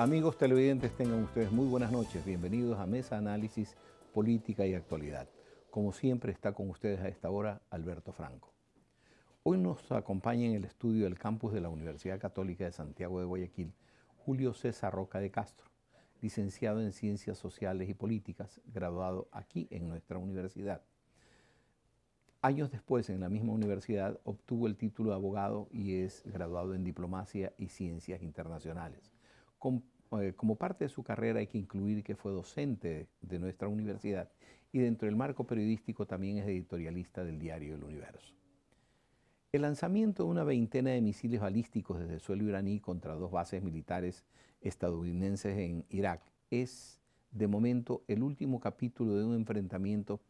Amigos televidentes, tengan ustedes muy buenas noches. Bienvenidos a Mesa Análisis Política y Actualidad. Como siempre está con ustedes a esta hora Alberto Franco. Hoy nos acompaña en el estudio del campus de la Universidad Católica de Santiago de Guayaquil Julio César Roca de Castro, licenciado en Ciencias Sociales y Políticas, graduado aquí en nuestra universidad. Años después, en la misma universidad, obtuvo el título de abogado y es graduado en Diplomacia y Ciencias Internacionales eh, como parte de su carrera hay que incluir que fue docente de nuestra universidad y dentro del marco periodístico también es editorialista del diario El Universo. El lanzamiento de una veintena de misiles balísticos desde suelo iraní contra dos bases militares estadounidenses en Irak es, de momento, el último capítulo de un enfrentamiento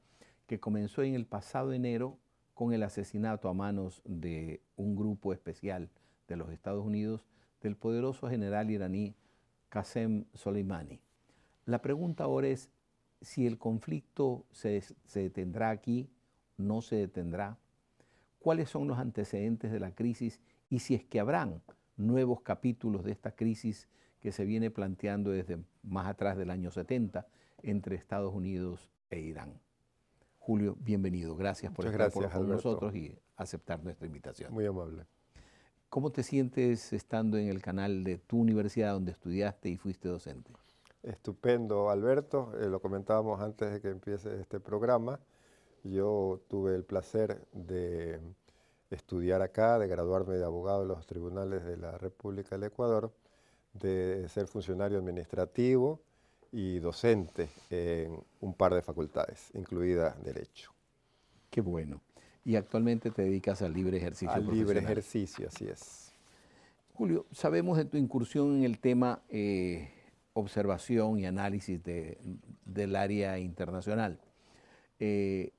que comenzó en el pasado enero con el asesinato a manos de un grupo especial de los Estados Unidos del poderoso general iraní Qasem Soleimani. La pregunta ahora es si el conflicto se, detendrá aquí, no se detendrá, cuáles son los antecedentes de la crisis y si es que habrán nuevos capítulos de esta crisis que se viene planteando desde más atrás del año 70 entre Estados Unidos e Irán. Julio, bienvenido. gracias por estar con nosotros y aceptar nuestra invitación. Muy amable. ¿Cómo te sientes estando en el canal de tu universidad donde estudiaste y fuiste docente? Estupendo, Alberto. Eh, lo comentábamos antes de que empiece este programa. Yo tuve el placer de estudiar acá, de graduarme de abogado en los tribunales de la República del Ecuador, de ser funcionario administrativo y docente en un par de facultades, incluida Derecho. Qué bueno y actualmente te dedicas al libre ejercicio. Al libre ejercicio, así es. Julio, sabemos de tu incursión en el tema eh, observación y análisis del área internacional. Eh,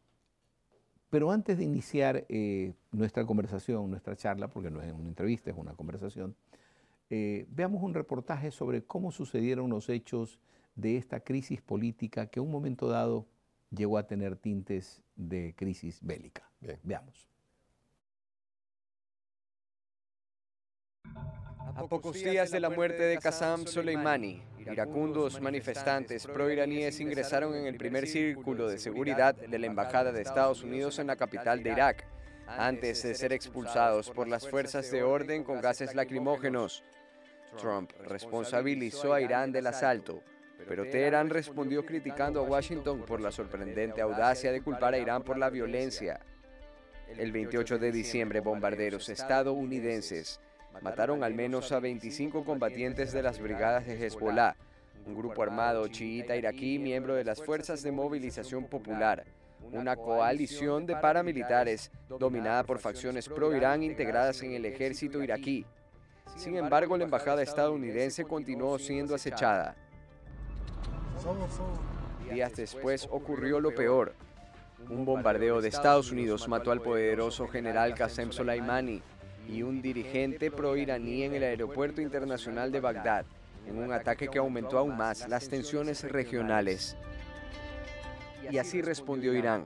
pero antes de iniciar eh, nuestra conversación, nuestra charla, porque no es una entrevista, es una conversación, veamos un reportaje sobre cómo sucedieron los hechos de esta crisis política que en un momento dado llegó a tener tintes de crisis bélica. Bien. Veamos. A pocos días de la muerte de Qasem Soleimani, iracundos manifestantes proiraníes ingresaron en el primer círculo de seguridad de la Embajada de Estados Unidos en la capital de Irak, antes de ser expulsados por las fuerzas de orden con gases lacrimógenos. Trump responsabilizó a Irán del asalto, pero Teherán respondió criticando a Washington por la sorprendente audacia de culpar a Irán por la violencia. El 28 de diciembre, bombarderos estadounidenses mataron al menos a 25 combatientes de las brigadas de Hezbollah, un grupo armado chiita iraquí miembro de las Fuerzas de Movilización Popular, una coalición de paramilitares dominada por facciones pro-Irán integradas en el ejército iraquí. Sin embargo, la embajada estadounidense continuó siendo acechada. Días después ocurrió lo peor. Un bombardeo de Estados Unidos mató al poderoso general Qasem Soleimani y un dirigente pro-iraní en el aeropuerto internacional de Bagdad, en un ataque que aumentó aún más las tensiones regionales. Y así respondió Irán.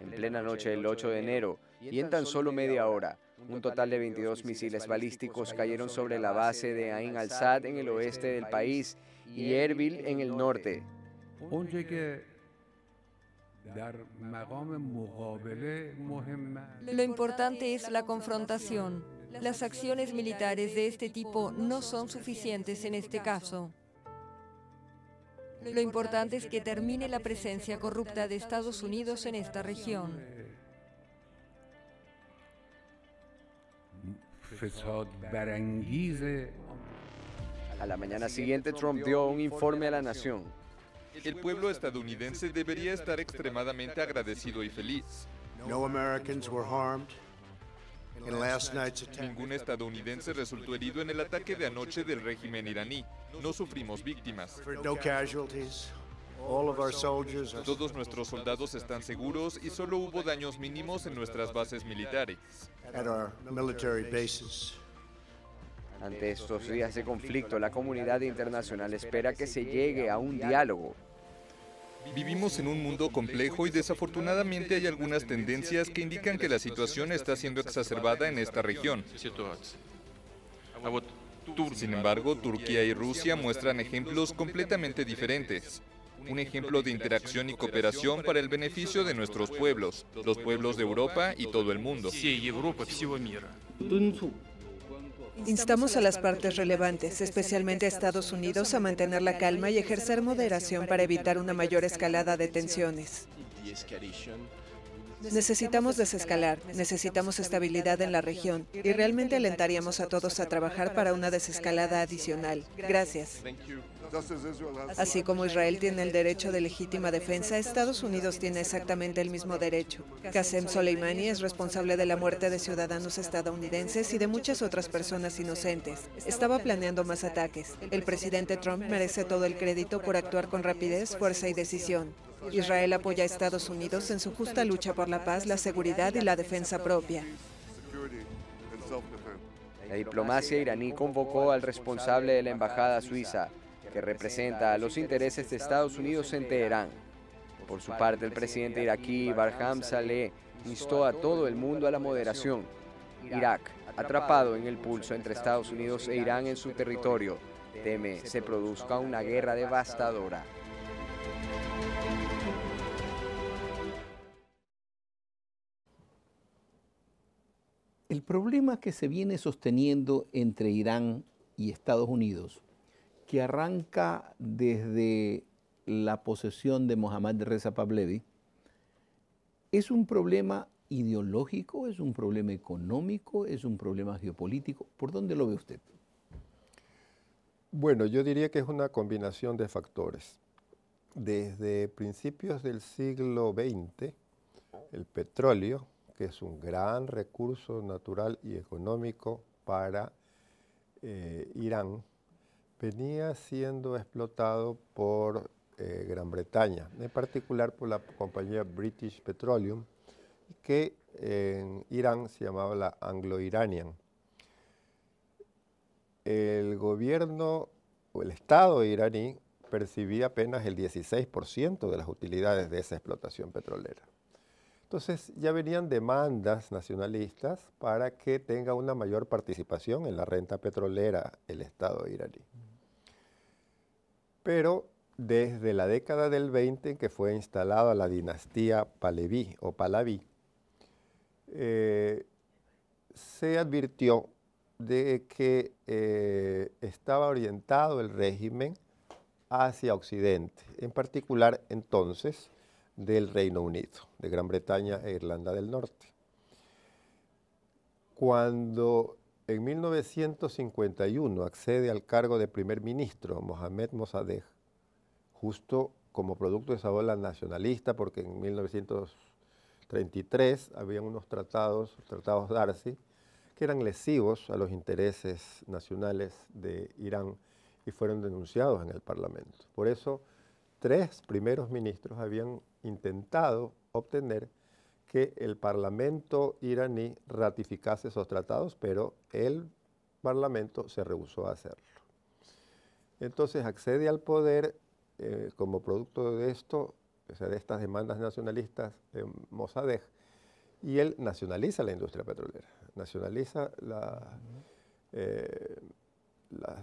En plena noche del 8 de enero, y en tan solo media hora, un total de 22 misiles balísticos cayeron sobre la base de Ain al-Sad en el oeste del país y Erbil en el norte. Lo importante es la confrontación. Las acciones militares de este tipo no son suficientes en este caso. Lo importante es que termine la presencia corrupta de Estados Unidos en esta región. A la mañana siguiente, Trump dio un informe a la nación el pueblo estadounidense debería estar extremadamente agradecido y feliz. Ningún estadounidense resultó herido en el ataque de anoche del régimen iraní. No sufrimos víctimas. Todos nuestros soldados están seguros y solo hubo daños mínimos en nuestras bases militares. Ante estos días de conflicto, la comunidad internacional espera que se llegue a un diálogo. Vivimos en un mundo complejo y desafortunadamente hay algunas tendencias que indican que la situación está siendo exacerbada en esta región. Sin embargo, Turquía y Rusia muestran ejemplos completamente diferentes un ejemplo de interacción y cooperación para el beneficio de nuestros pueblos, los pueblos de Europa y todo el mundo. Instamos a las partes relevantes, especialmente a Estados Unidos, a mantener la calma y ejercer moderación para evitar una mayor escalada de tensiones. Necesitamos desescalar, necesitamos estabilidad en la región y realmente alentaríamos a todos a trabajar para una desescalada adicional. Gracias. Así como Israel tiene el derecho de legítima defensa, Estados Unidos tiene exactamente el mismo derecho. Qasem Soleimani es responsable de la muerte de ciudadanos estadounidenses y de muchas otras personas inocentes. Estaba planeando más ataques. El presidente Trump merece todo el crédito por actuar con rapidez, fuerza y decisión. Israel apoya a Estados Unidos en su justa lucha por la paz, la seguridad y la defensa propia. La diplomacia iraní convocó al responsable de la embajada suiza, que representa a los intereses de Estados Unidos en Teherán. Por su parte, el presidente iraquí Barham Saleh instó a todo el mundo a la moderación. Irak, atrapado en el pulso entre Estados Unidos e Irán en su territorio, teme se produzca una guerra devastadora. El problema que se viene sosteniendo entre Irán y Estados Unidos, que arranca desde la posesión de Mohammad Reza Pahlavi, es un problema ideológico, es un problema económico, es un problema geopolítico. ¿Por dónde lo ve usted? Bueno, yo diría que es una combinación de factores. Desde principios del siglo XX, el petróleo que es un gran recurso natural y económico para eh, Irán, venía siendo explotado por eh, Gran Bretaña, en particular por la compañía British Petroleum, que en Irán se llamaba la Anglo-Iranian. El gobierno o el Estado iraní percibía apenas el 16% de las utilidades de esa explotación petrolera. Entonces ya venían demandas nacionalistas para que tenga una mayor participación en la renta petrolera el Estado iraní. Pero desde la década del 20 en que fue instalada la dinastía Paleví o Palaví, eh, se advirtió de que eh, estaba orientado el régimen hacia Occidente, en particular entonces del Reino Unido de Gran Bretaña e Irlanda del Norte. Cuando en 1951 accede al cargo de primer ministro Mohamed Mossadegh, justo como producto de esa ola nacionalista, porque en 1933 habían unos tratados, tratados Darcy, que eran lesivos a los intereses nacionales de Irán y fueron denunciados en el Parlamento. Por eso, tres primeros ministros habían intentado obtener que el Parlamento iraní ratificase esos tratados, pero el Parlamento se rehusó a hacerlo. Entonces accede al poder eh, como producto de esto, de estas demandas nacionalistas en Mossadegh, y él nacionaliza la industria petrolera, nacionaliza eh, las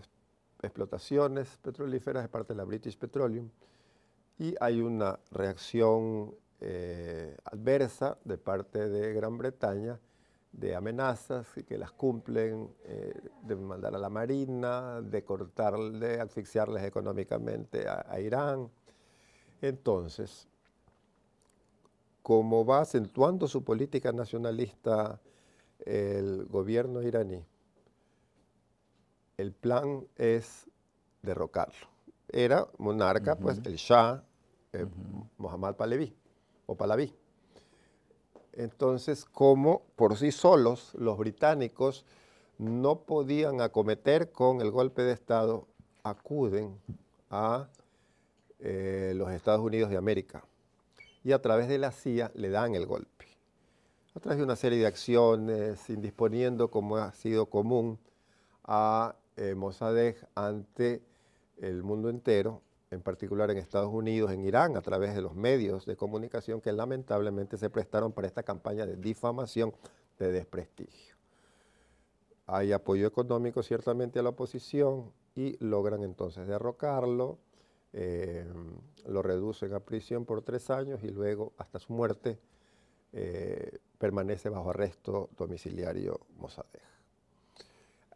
explotaciones petrolíferas de parte de la British Petroleum, y hay una reacción eh, adversa de parte de Gran Bretaña de amenazas que las cumplen, eh, de mandar a la Marina, de cortarle, de asfixiarles económicamente a, Irán. Entonces, como va acentuando su política nacionalista el gobierno iraní, el plan es derrocarlo. Era monarca, pues el Shah eh, Mohammad Pahlavi o Entonces, como por sí solos los británicos no podían acometer con el golpe de Estado, acuden a eh, los Estados Unidos de América y a través de la CIA le dan el golpe. A través de una serie de acciones, indisponiendo, como ha sido común, a eh, Mossadegh ante el mundo entero en particular en Estados Unidos, en Irán, a través de los medios de comunicación que lamentablemente se prestaron para esta campaña de difamación, de desprestigio. Hay apoyo económico ciertamente a la oposición y logran entonces derrocarlo, eh, lo reducen a prisión por tres años y luego hasta su muerte eh, permanece bajo arresto domiciliario Mossadegh.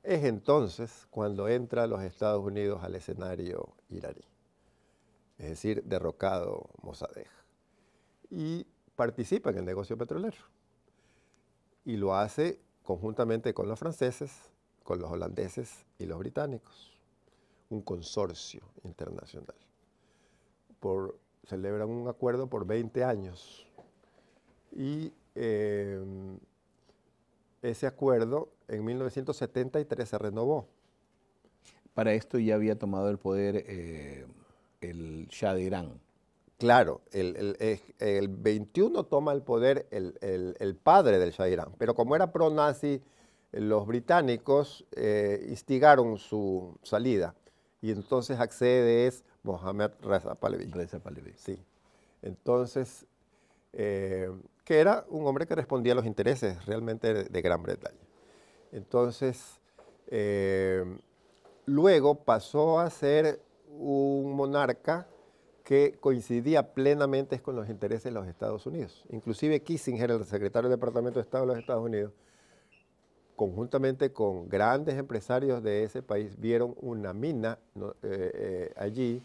Es entonces cuando entra los Estados Unidos al escenario iraní es decir, derrocado Mossadegh. Y participa en el negocio petrolero. Y lo hace conjuntamente con los franceses, con los holandeses y los británicos. Un consorcio internacional. Por, celebran un acuerdo por 20 años. Y em, ese acuerdo en 1973 se renovó. Para esto ya había tomado el poder eh, el Shah de Irán. Claro, el, el, el 21 toma el poder el, padre del Shah de Irán, pero como era pro-nazi, los británicos eh, instigaron su salida y entonces accede es Mohamed Reza Pahlavi. Reza Pahlavi. Sí. Entonces, eh, que era un hombre que respondía a los intereses realmente de, Gran Bretaña. Entonces, eh, luego pasó a ser un monarca que coincidía plenamente con los intereses de los Estados Unidos. Inclusive Kissinger, el secretario del Departamento de Estado de los Estados Unidos, conjuntamente con grandes empresarios de ese país, vieron una mina eh, eh, allí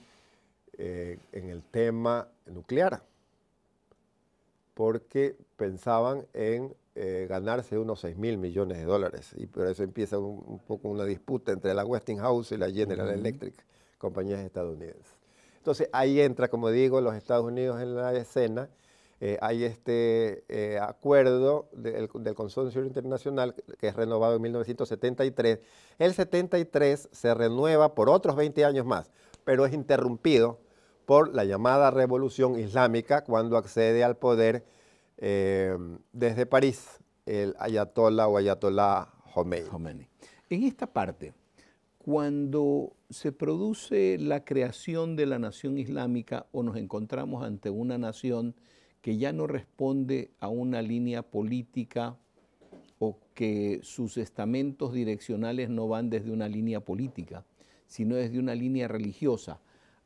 eh, en el tema nuclear, porque pensaban en ganarse unos 6 mil millones de dólares, y por eso empieza un, poco una disputa entre la Westinghouse y la General Electric compañías estadounidenses. Entonces ahí entra, como digo, los Estados Unidos en la escena. Eh, hay este eh, acuerdo del, Consorcio Internacional que es renovado en 1973. El 73 se renueva por otros 20 años más, pero es interrumpido por la llamada Revolución Islámica cuando accede al poder eh, desde París el ayatollah o ayatollah Khomeini. En esta parte, cuando se produce la creación de la nación islámica o nos encontramos ante una nación que ya no responde a una línea política o que sus estamentos direccionales no van desde una línea política, sino desde una línea religiosa.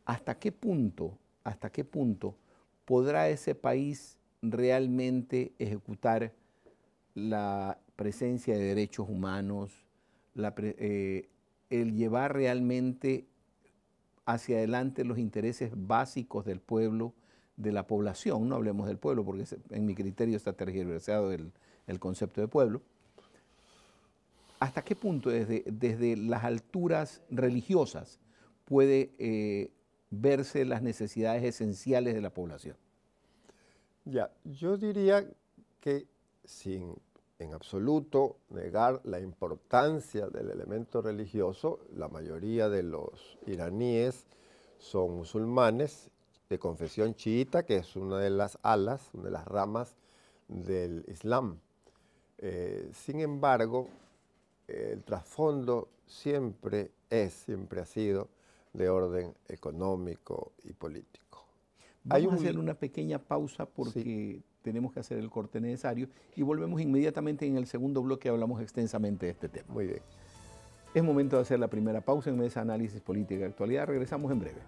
¿Hasta qué punto, hasta qué punto podrá ese país realmente ejecutar la presencia de derechos humanos, la, eh, el llevar realmente hacia adelante los intereses básicos del pueblo, de la población, no hablemos del pueblo, porque en mi criterio está tergiversado el, concepto de pueblo. ¿Hasta qué punto desde, desde las alturas religiosas puede eh, verse las necesidades esenciales de la población? Ya, yo diría que sin en absoluto negar la importancia del elemento religioso. La mayoría de los iraníes son musulmanes de confesión chiita, que es una de las alas, una de las ramas del Islam. Eh, sin embargo, el trasfondo siempre es, siempre ha sido de orden económico y político. Vamos a hacer una pequeña pausa porque tenemos que hacer el corte necesario y volvemos inmediatamente en el segundo bloque, hablamos extensamente de este tema. Muy bien. Es momento de hacer la primera pausa en Mesa Análisis Política y Actualidad. Regresamos en breve.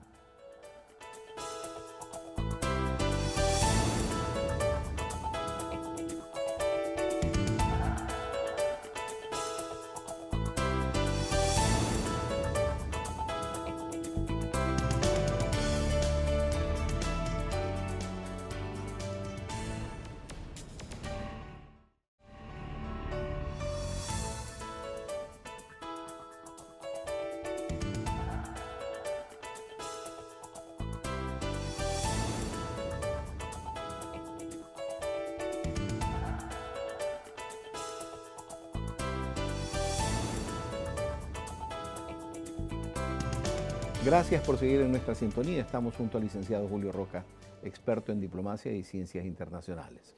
Gracias por seguir en nuestra sintonía. Estamos junto al licenciado Julio Roca, experto en diplomacia y ciencias internacionales.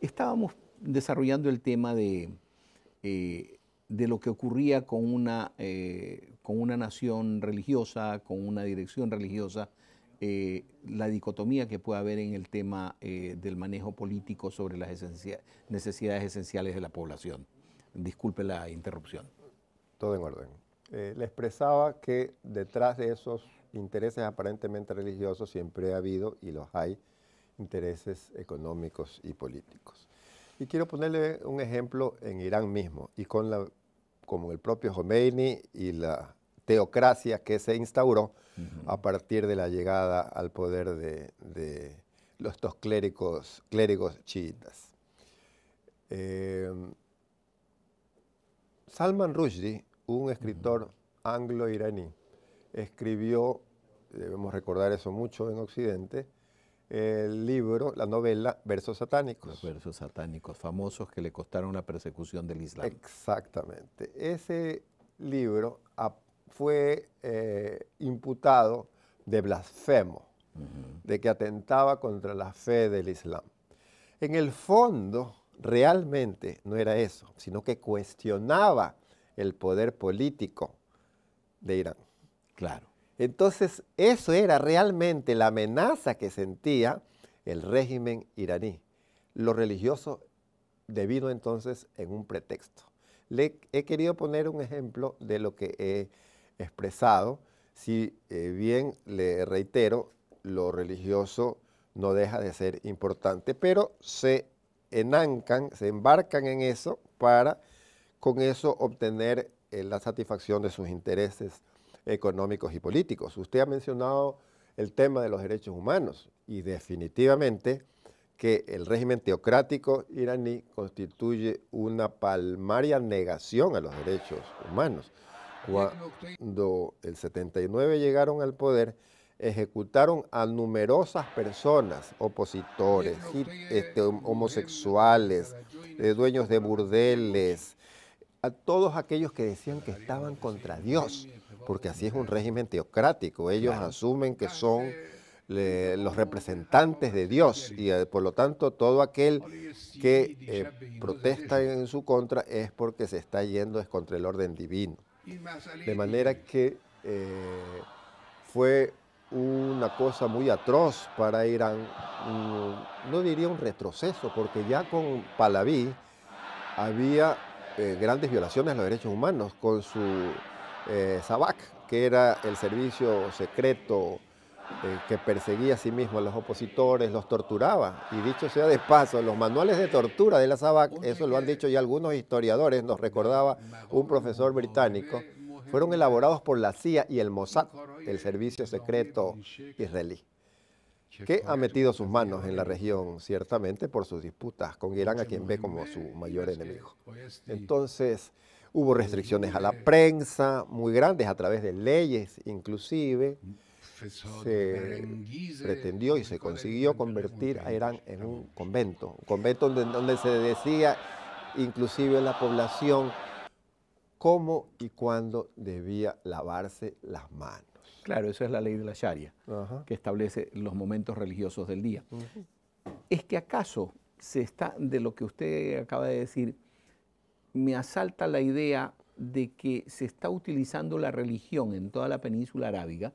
Estábamos desarrollando el tema de, eh, de lo que ocurría con una, eh, con una nación religiosa, con una dirección religiosa, eh, la dicotomía que puede haber en el tema del manejo político sobre las necesidades esenciales de la población. Disculpe la interrupción. Todo en orden. Eh, le expresaba que detrás de esos intereses aparentemente religiosos siempre ha habido y los hay intereses económicos y políticos. Y quiero ponerle un ejemplo en Irán mismo y con la, como el propio Khomeini y la teocracia que se instauró a partir de la llegada al poder de, los estos clérigos, clérigos chiitas. Eh, Salman Rushdie un escritor anglo-iraní escribió, debemos recordar eso mucho en Occidente, el libro, la novela Versos Satánicos. Los versos satánicos famosos que le costaron la persecución del Islam. Exactamente. Ese libro fue eh, imputado de blasfemo, de que atentaba contra la fe del Islam. En el fondo, realmente no era eso, sino que cuestionaba el poder político de Irán. Claro. Entonces, eso era realmente la amenaza que sentía el régimen iraní. Lo religioso debido entonces en un pretexto. Le he querido poner un ejemplo de lo que he expresado. Si eh, bien le reitero, lo religioso no deja de ser importante, pero se enancan, se embarcan en eso para con eso obtener eh, la satisfacción de sus intereses económicos y políticos. Usted ha mencionado el tema de los derechos humanos y definitivamente que el régimen teocrático iraní constituye una palmaria negación a los derechos humanos. Cuando el 79 llegaron al poder, ejecutaron a numerosas personas, opositores, este, homosexuales, eh, dueños de burdeles, a todos aquellos que decían que estaban contra Dios, porque así es un régimen teocrático. Ellos asumen que son los representantes de Dios y eh, por lo tanto todo aquel que eh, protesta en su contra es porque se está yendo es contra el orden divino. De manera que eh, fue una cosa muy atroz para Irán, no diría un retroceso, porque ya con Palaví había eh, grandes violaciones a los derechos humanos con su eh, SABAC, que era el servicio secreto eh, que perseguía a sí mismo a los opositores, los torturaba. Y dicho sea de paso, los manuales de tortura de la SABAC, eso lo han dicho ya algunos historiadores, nos recordaba un profesor británico, fueron elaborados por la CIA y el Mossad, el servicio secreto israelí que ha metido sus manos en la región, ciertamente, por sus disputas con Irán, a quien ve como su mayor enemigo. Entonces, hubo restricciones a la prensa muy grandes a través de leyes, inclusive. Se pretendió y se consiguió convertir a Irán en un convento, un convento donde, se decía inclusive la población cómo y cuándo debía lavarse las manos. Claro, eso es la ley de la Sharia, que establece los momentos religiosos del día. ¿Es que acaso se está, de lo que usted acaba de decir, me asalta la idea de que se está utilizando la religión en toda la península arábiga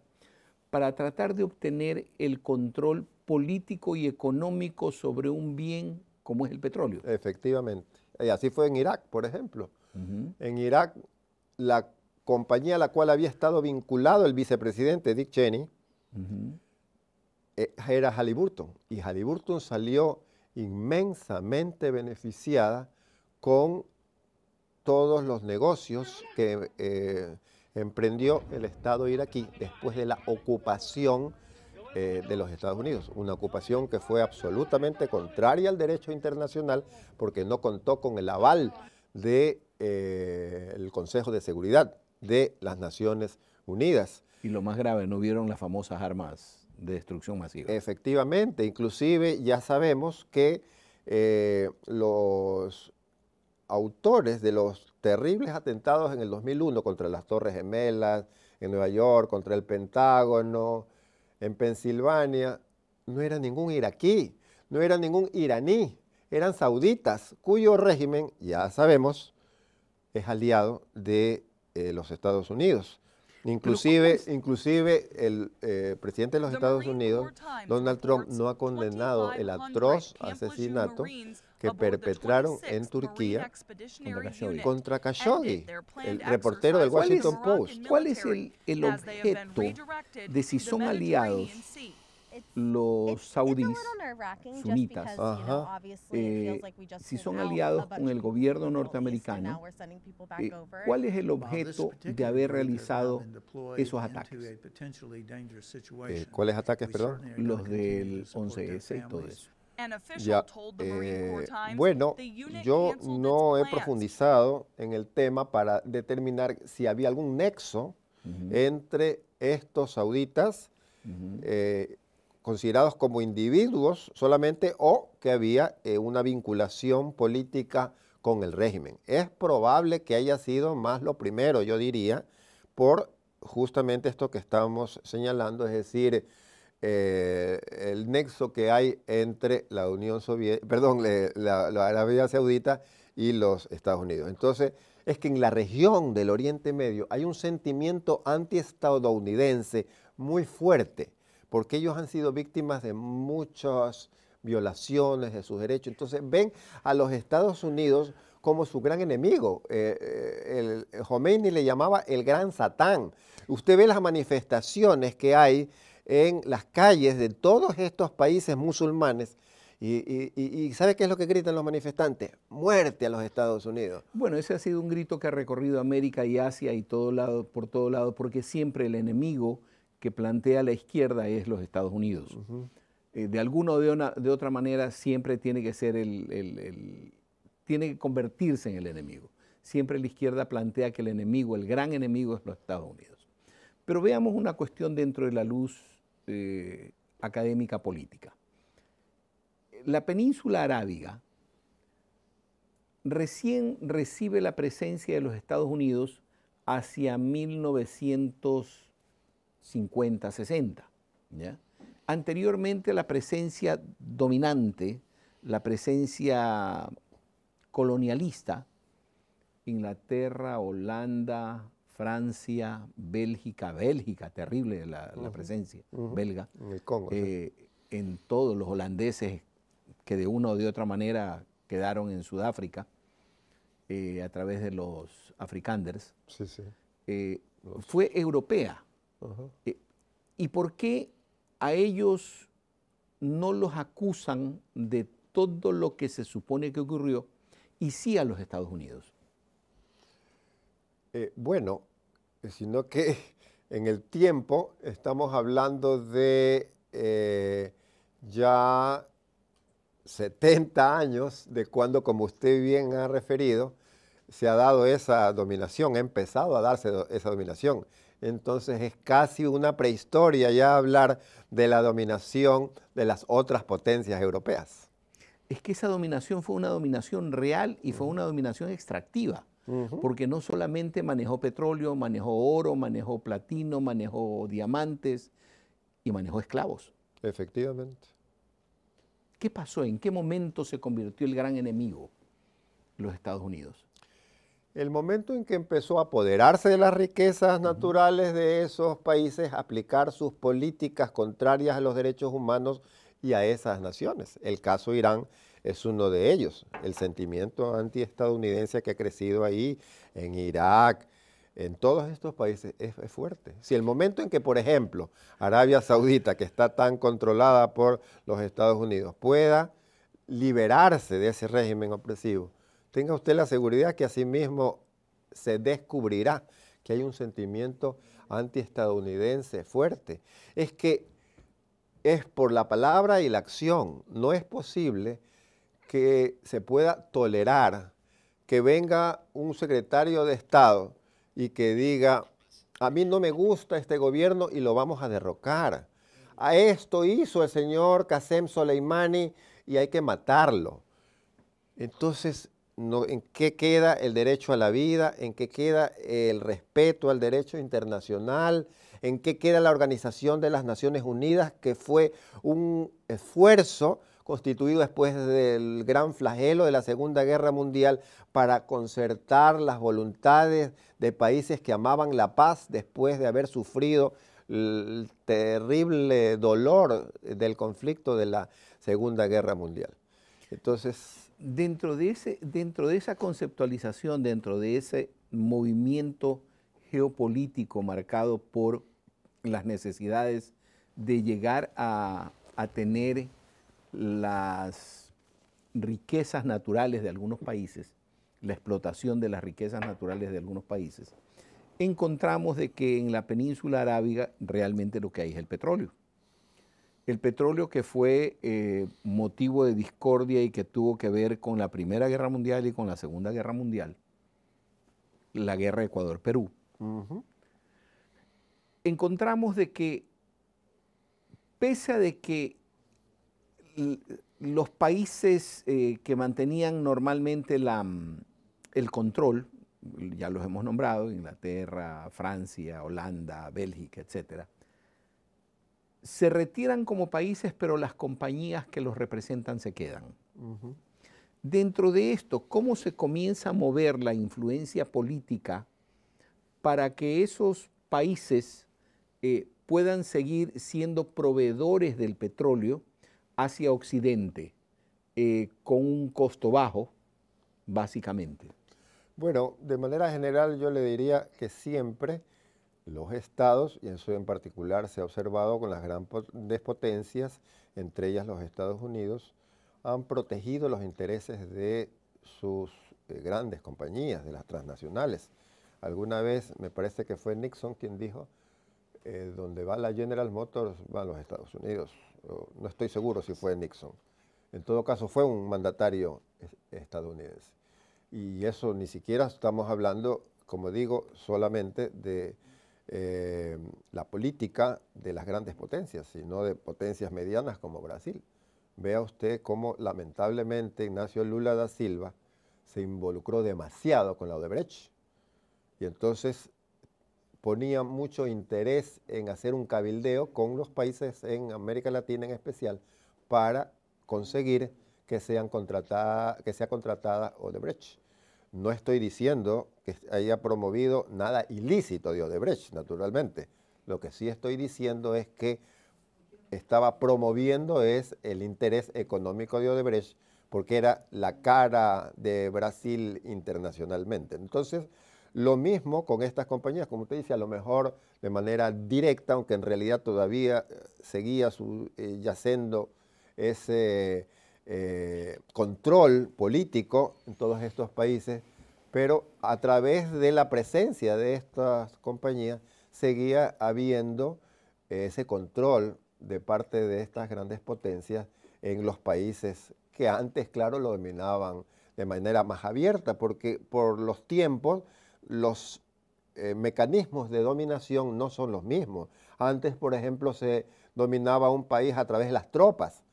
para tratar de obtener el control político y económico sobre un bien como es el petróleo? Efectivamente. Y así fue en Irak, por ejemplo. En Irak la compañía a la cual había estado vinculado el vicepresidente Dick Cheney, eh, era Halliburton. Y Halliburton salió inmensamente beneficiada con todos los negocios que eh, emprendió el Estado iraquí después de la ocupación eh, de los Estados Unidos. Una ocupación que fue absolutamente contraria al derecho internacional porque no contó con el aval del Consejo de Seguridad de las Naciones Unidas. Y lo más grave, no vieron las famosas armas de destrucción masiva. Efectivamente, inclusive ya sabemos que eh, los autores de los terribles atentados en el 2001 contra las Torres Gemelas, en Nueva York, contra el Pentágono, en Pensilvania, no era ningún iraquí, no era ningún iraní, eran sauditas, cuyo régimen, ya sabemos, es aliado de eh, los Estados Unidos. Inclusive, inclusive el eh, presidente de los Estados Unidos, Donald Trump, no ha condenado el atroz asesinato que perpetraron en Turquía contra Khashoggi, el reportero del Washington Post. ¿Cuál es el, el objeto de si son aliados los saudíes sunitas eh, si son aliados con el gobierno norteamericano, eh, ¿cuál es el objeto de haber realizado esos ataques? Eh, ¿Cuáles ataques, perdón? Los del 11S y todo eso. bueno, yo no he profundizado en el tema para determinar si había algún nexo entre estos sauditas considerados como individuos solamente o que había eh, una vinculación política con el régimen. Es probable que haya sido más lo primero, yo diría, por justamente esto que estamos señalando, es decir, eh, el nexo que hay entre la Unión Soviética, perdón, la, la Arabia Saudita y los Estados Unidos. Entonces, es que en la región del Oriente Medio hay un sentimiento antiestadounidense muy fuerte porque ellos han sido víctimas de muchas violaciones de sus derechos. Entonces ven a los Estados Unidos como su gran enemigo. Eh, eh, eh Khomeini le llamaba el gran Satán. Usted ve las manifestaciones que hay en las calles de todos estos países musulmanes. Y, ¿sabe qué es lo que gritan los manifestantes? Muerte a los Estados Unidos. Bueno, ese ha sido un grito que ha recorrido América y Asia y por todo lado, porque siempre el enemigo que plantea la izquierda es los Estados Unidos. Eh, de alguna o de, de, otra manera siempre tiene que ser el, tiene que convertirse en el enemigo. Siempre la izquierda plantea que el enemigo, el gran enemigo es los Estados Unidos. Pero veamos una cuestión dentro de la luz eh, académica política. La península arábiga recién recibe la presencia de los Estados Unidos hacia 1900 50, 60. ¿ya? Anteriormente la presencia dominante, la presencia colonialista, Inglaterra, Holanda, Francia, Bélgica, Bélgica, terrible la, presencia belga. Eh, en todos los holandeses que de una o de otra manera quedaron en Sudáfrica eh, a través de los afrikanders. Eh, fue europea eh, ¿Y por qué a ellos no los acusan de todo lo que se supone que ocurrió y sí a los Estados Unidos? Eh, bueno, eh, sino que en el tiempo estamos hablando de ya 70 años de cuando, como usted bien ha referido, se ha dado esa dominación, ha empezado a darse esa dominación. Entonces es casi una prehistoria ya hablar de la dominación de las otras potencias europeas. Es que esa dominación fue una dominación real y fue una dominación extractiva, porque no solamente manejó petróleo, manejó oro, manejó platino, manejó diamantes y manejó esclavos. Efectivamente. ¿Qué pasó? ¿En qué momento se convirtió el gran enemigo? Los Estados Unidos el momento en que empezó a apoderarse de las riquezas naturales de esos países, aplicar sus políticas contrarias a los derechos humanos y a esas naciones. El caso Irán es uno de ellos. El sentimiento antiestadounidense que ha crecido ahí, en Irak, en todos estos países, es, es fuerte. Si el momento en que, por ejemplo, Arabia Saudita, que está tan controlada por los Estados Unidos, pueda liberarse de ese régimen opresivo, tenga usted la seguridad que asimismo se descubrirá que hay un sentimiento antiestadounidense fuerte. Es que es por la palabra y la acción. No es posible que se pueda tolerar que venga un secretario de Estado y que diga, a mí no me gusta este gobierno y lo vamos a derrocar. A esto hizo el señor Qasem Soleimani y hay que matarlo. Entonces, en qué queda el derecho a la vida, en qué queda el respeto al derecho internacional, en qué queda la Organización de las Naciones Unidas, que fue un esfuerzo constituido después del gran flagelo de la Segunda Guerra Mundial para concertar las voluntades de países que amaban la paz después de haber sufrido el terrible dolor del conflicto de la Segunda Guerra Mundial. Entonces, dentro de, ese, dentro de esa conceptualización, dentro de ese movimiento geopolítico marcado por las necesidades de llegar a, tener las riquezas naturales de algunos países, la explotación de las riquezas naturales de algunos países, encontramos de que en la península arábiga realmente lo que hay es el petróleo. El petróleo que fue eh, motivo de discordia y que tuvo que ver con la Primera Guerra Mundial y con la Segunda Guerra Mundial, la guerra Ecuador-Perú, encontramos de que, pese a de que los países eh, que mantenían normalmente mm, el control, ya los hemos nombrado, Inglaterra, Francia, Holanda, Bélgica, etcétera, se retiran como países, pero las compañías que los representan se quedan. Dentro de esto, ¿cómo se comienza a mover la influencia política para que esos países eh, puedan seguir siendo proveedores del petróleo hacia Occidente eh, con un costo bajo, básicamente? Bueno, de manera general yo le diría que siempre los estados, y en su en particular se ha observado con las grandes potencias, entre ellas los Estados Unidos, han protegido los intereses de sus eh, grandes compañías, de las transnacionales. Alguna vez, me parece que fue Nixon quien dijo, eh, donde va la General Motors, van los Estados Unidos. No estoy seguro si fue Nixon. En todo caso, fue un mandatario estadounidense. Y eso ni siquiera estamos hablando, como digo, solamente de eh, la política de las grandes potencias, sino de potencias medianas como Brasil. Vea usted cómo lamentablemente Ignacio Lula da Silva se involucró demasiado con la Odebrecht y entonces ponía mucho interés en hacer un cabildeo con los países en América Latina en especial para conseguir que, sean contratada, que sea contratada Odebrecht. No estoy diciendo que haya promovido nada ilícito de Odebrecht, naturalmente. Lo que sí estoy diciendo es que estaba promoviendo es el interés económico de Odebrecht porque era la cara de Brasil internacionalmente. Entonces, lo mismo con estas compañías, como usted dice, a lo mejor de manera directa, aunque en realidad todavía eh, seguía su, eh, yacendo ese eh, control político en todos estos países, pero a través de la presencia de estas compañías seguía habiendo eh, ese control de parte de estas grandes potencias en los países que antes, claro, lo dominaban de manera más abierta, porque por los tiempos los eh, mecanismos de dominación no son los mismos. Antes, por ejemplo, se dominaba un país a través de las tropas,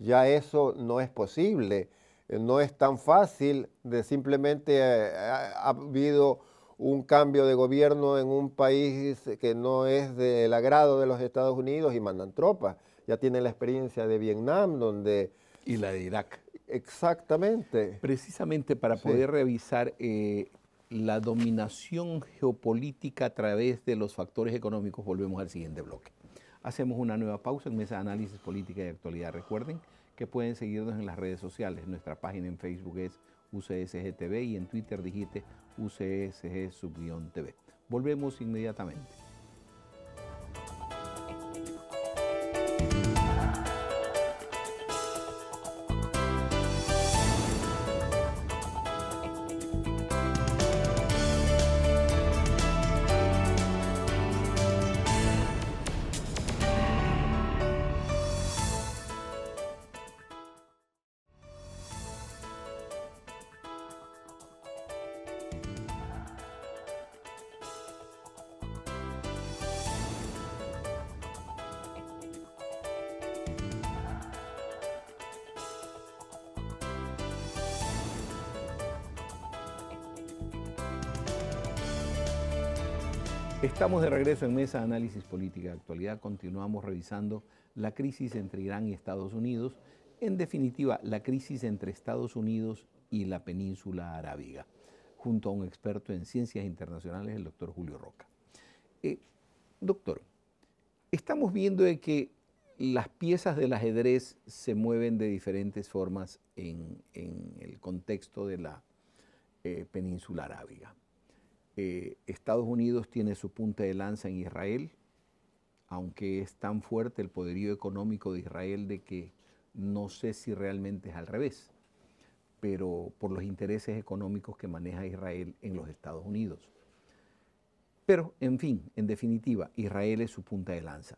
ya eso no es posible. Eh, no es tan fácil de simplemente eh, ha, habido un cambio de gobierno en un país que no es del agrado de los Estados Unidos y mandan tropas. Ya tienen la experiencia de Vietnam, donde... Y la de Irak. Exactamente. Precisamente para poder revisar eh, la dominación geopolítica a través de los factores económicos, volvemos al siguiente bloque. Hacemos una nueva pausa en Mesa de Análisis Política y Actualidad. Recuerden que pueden seguirnos en las redes sociales. Nuestra página en Facebook es UCSGTV y en Twitter digite UCSG-TV. Volvemos inmediatamente. Estamos de regreso en Mesa de Análisis Política de Actualidad. Continuamos revisando la crisis entre Irán y Estados Unidos. En definitiva, la crisis entre Estados Unidos y la península arábiga, junto a un experto en ciencias internacionales, el doctor Julio Roca. Eh, doctor, estamos viendo que las piezas del ajedrez se mueven de diferentes formas en, el contexto de la eh, península arábiga. Eh, Estados Unidos tiene su punta de lanza en Israel, aunque es tan fuerte el poderío económico de Israel de que no sé si realmente es al revés, pero por los intereses económicos que maneja Israel en los Estados Unidos. Pero, en fin, en definitiva, Israel es su punta de lanza.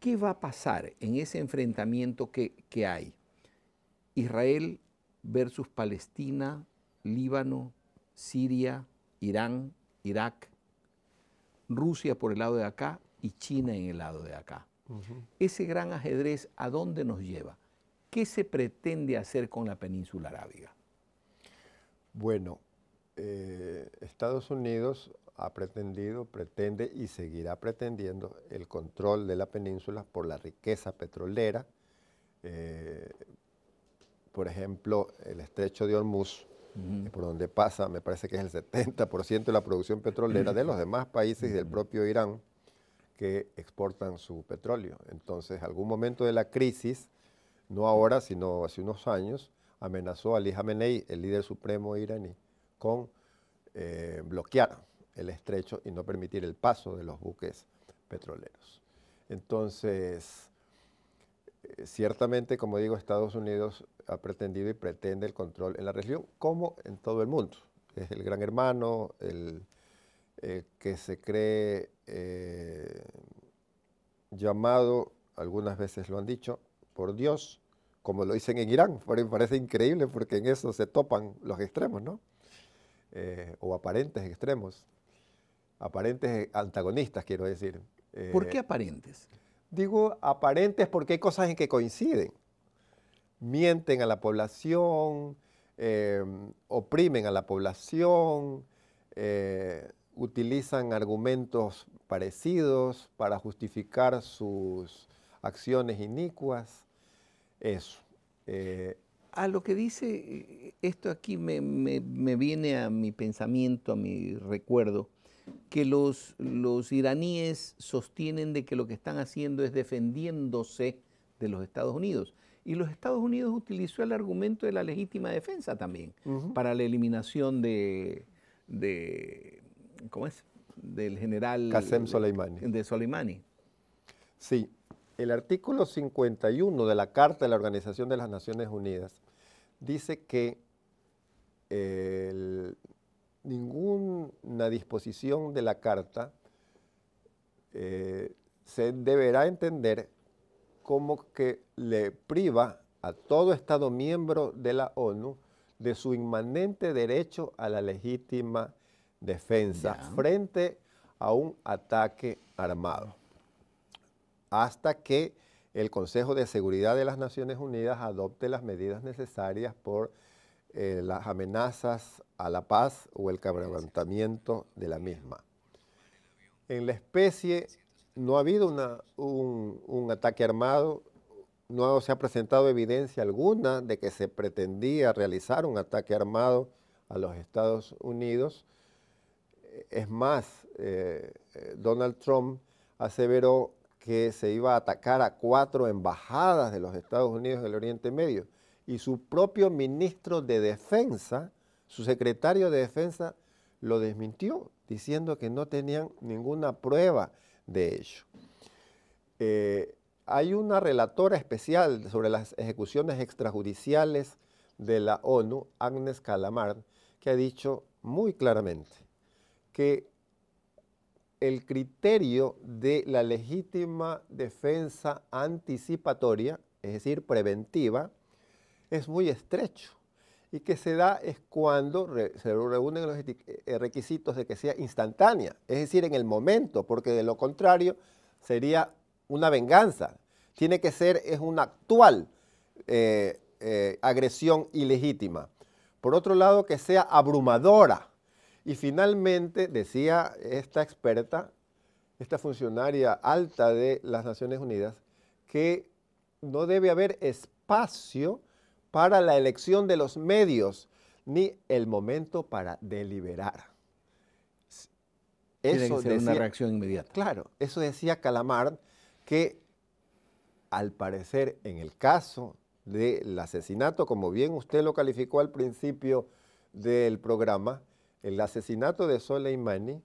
¿Qué va a pasar en ese enfrentamiento que hay? Israel versus Palestina, Líbano, Siria, Irán, Irak, Rusia por el lado de acá y China en el lado de acá. Ese gran ajedrez, ¿a dónde nos lleva? ¿Qué se pretende hacer con la península arábiga? Bueno, eh, Estados Unidos ha pretendido, pretende y seguirá pretendiendo el control de la península por la riqueza petrolera. Eh, por ejemplo, el estrecho de Hormuz por donde pasa, me parece que es el 70% de la producción petrolera de los demás países y del propio Irán que exportan su petróleo. Entonces, algún momento de la crisis, no ahora, sino hace unos años, amenazó a Ali Khamenei, el líder supremo iraní, con eh, bloquear el estrecho y no permitir el paso de los buques petroleros. Entonces, eh, ciertamente, como digo, Estados Unidos ha pretendido y pretende el control en la región, como en todo el mundo. Es el gran hermano, el, que se cree eh, llamado, algunas veces lo han dicho, por Dios, como lo dicen en Irán. Me parece increíble porque en eso se topan los extremos, ¿no? Eh, o aparentes extremos, aparentes antagonistas, quiero decir. ¿Por qué eh, aparentes? Digo aparentes porque hay cosas en que coinciden mienten a la población, em, oprimen a la población, eh, utilizan argumentos parecidos para justificar sus acciones inicuas. Eso. Eh. a lo que dice eh, esto aquí me, viene a mi pensamiento, a mi recuerdo, que los, los iraníes sostienen de que lo que están haciendo es defendiéndose de los Estados Unidos. Y los Estados Unidos utilizó el argumento de la legítima defensa también para la eliminación de, ¿cómo es? Del general... Qasem Soleimani. De, Soleimani. Sí, el artículo 51 de la Carta de la Organización de las Naciones Unidas dice que ninguna disposición de la Carta eh, se deberá entender como que le priva a todo Estado miembro de la ONU de su inmanente derecho a la legítima defensa frente a un ataque armado. Hasta que el Consejo de Seguridad de las Naciones Unidas adopte las medidas necesarias por eh, las amenazas a la paz o el quebrantamiento de la misma. En la especie, no ha habido un, ataque armado, no se ha presentado evidencia alguna de que se pretendía realizar un ataque armado a los Estados Unidos. Es más, eh, eh, Donald Trump aseveró que se iba a atacar a cuatro embajadas de los Estados Unidos del Oriente Medio y su propio ministro de Defensa, su secretario de Defensa, lo desmintió, diciendo que no tenían ninguna prueba de ello. Eh, hay una relatora especial sobre las ejecuciones extrajudiciales de la ONU, Agnes Calamar, que ha dicho muy claramente que el criterio de la legítima defensa anticipatoria, es decir, preventiva, es muy estrecho y que se da es cuando se reúnen los eh, requisitos de que sea instantánea, es decir, en el momento, porque de lo contrario sería una venganza. Tiene que ser, es una actual eh, eh, agresión ilegítima. Por otro lado, que sea abrumadora. Y finalmente, decía esta experta, esta funcionaria alta de las Naciones Unidas, que no debe haber espacio para la elección de los medios, ni el momento para deliberar. Eso Tiene que ser una reacción inmediata. Claro, eso decía Calamar, que al parecer en el caso del asesinato, como bien usted lo calificó al principio del programa, el asesinato de Soleimani